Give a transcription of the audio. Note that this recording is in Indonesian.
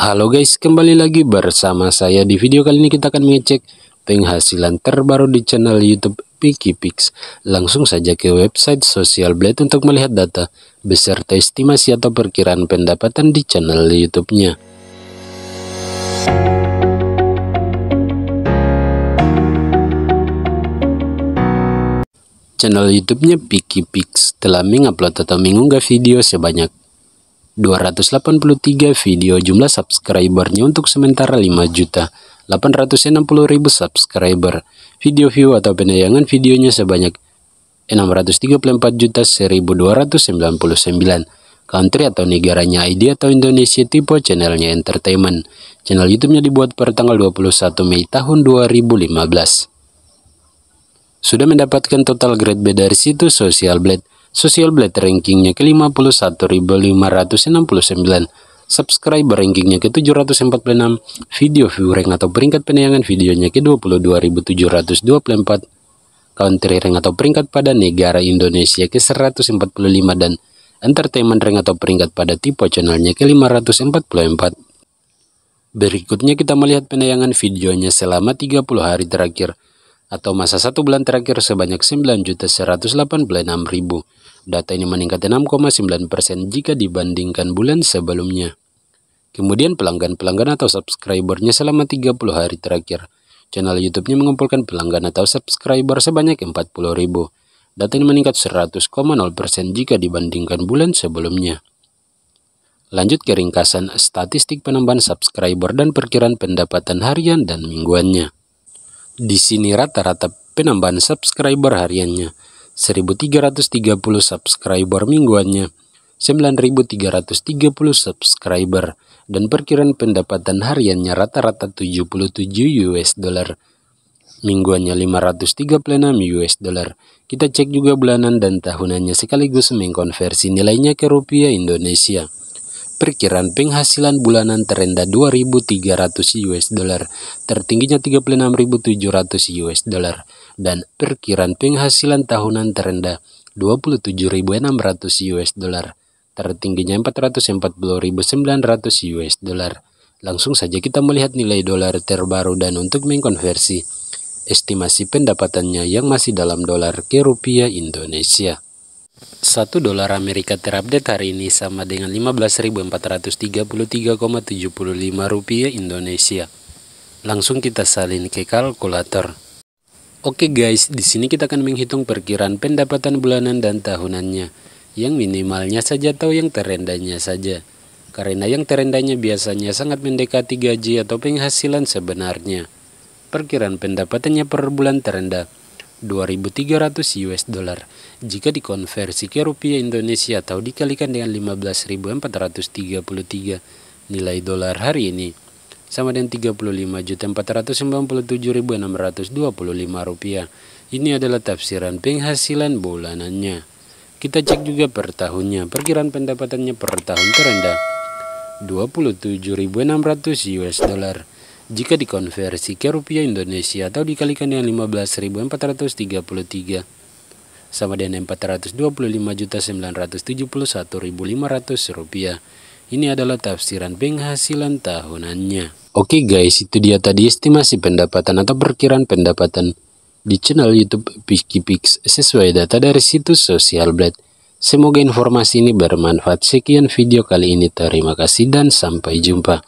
Halo guys, kembali lagi bersama saya. Di video kali ini kita akan mengecek penghasilan terbaru di channel YouTube PikiPix. Langsung saja ke website Social Blade untuk melihat data beserta estimasi atau perkiraan pendapatan di channel YouTube-nya. Channel YouTube-nya PikiPix telah mengupload atau mengunggah video sebanyak 283 video jumlah subscribernya untuk sementara 5 juta 860.000 subscriber video view atau penayangan videonya sebanyak 1299 country atau negaranya ID atau Indonesia tipe channelnya entertainment. Channel YouTube-nya dibuat per tanggal 21 Mei tahun 2015. Sudah mendapatkan total grade B dari situs Social Blade. Social Blade rankingnya ke 51.569, subscriber rankingnya ke 746, video view rank atau peringkat penayangan videonya ke 22.724, country rank atau peringkat pada negara Indonesia ke 145 dan entertainment rank atau peringkat pada tipe channelnya ke 544. Berikutnya kita melihat penayangan videonya selama 30 hari terakhir atau masa satu bulan terakhir sebanyak 9.186.000. Data ini meningkat 6,9% jika dibandingkan bulan sebelumnya. Kemudian pelanggan-pelanggan atau subscribernya selama 30 hari terakhir. Channel YouTube-nya mengumpulkan pelanggan atau subscriber sebanyak 40.000. Data ini meningkat 100,0% jika dibandingkan bulan sebelumnya. Lanjut ke ringkasan statistik penambahan subscriber dan perkiraan pendapatan harian dan mingguannya. Di sini rata-rata penambahan subscriber hariannya 1330 subscriber mingguannya, 9330 subscriber dan perkiraan pendapatan hariannya rata-rata 77 US dollar. Mingguannya 536 US dollar. Kita cek juga bulanan dan tahunannya sekaligus mengkonversi nilainya ke rupiah Indonesia. Perkiraan penghasilan bulanan terendah 2.300 US dollar, tertingginya 36.700 US dollar, dan perkiraan penghasilan tahunan terendah 27.600 US dollar, tertingginya 440.900 US dollar. Langsung saja kita melihat nilai dolar terbaru dan untuk mengkonversi estimasi pendapatannya yang masih dalam dolar ke rupiah Indonesia. 1 dolar Amerika terupdate hari ini sama dengan 15.433,75 rupiah Indonesia. Langsung kita salin ke kalkulator. Oke guys, di sini kita akan menghitung perkiraan pendapatan bulanan dan tahunannya, yang minimalnya saja atau yang terendahnya saja. Karena yang terendahnya biasanya sangat mendekati gaji atau penghasilan sebenarnya. Perkiraan pendapatannya per bulan terendah 2.300 US dollar. Jika dikonversi ke rupiah Indonesia atau dikalikan dengan 15.433 nilai dolar hari ini, sama dengan 35.497.625 rupiah. Ini adalah tafsiran penghasilan bulanannya. Kita cek juga per tahunnya, perkiraan pendapatannya per tahun terendah 27.600 US dollar jika dikonversi ke rupiah Indonesia atau dikalikan dengan 15.433 sama dengan 425.971.500 rupiah. Ini adalah tafsiran penghasilan tahunannya. Oke okay guys, itu dia tadi estimasi pendapatan atau perkiraan pendapatan di channel YouTube PikiPix sesuai data dari situs Social Blade. Semoga informasi ini bermanfaat. Sekian video kali ini. Terima kasih dan sampai jumpa.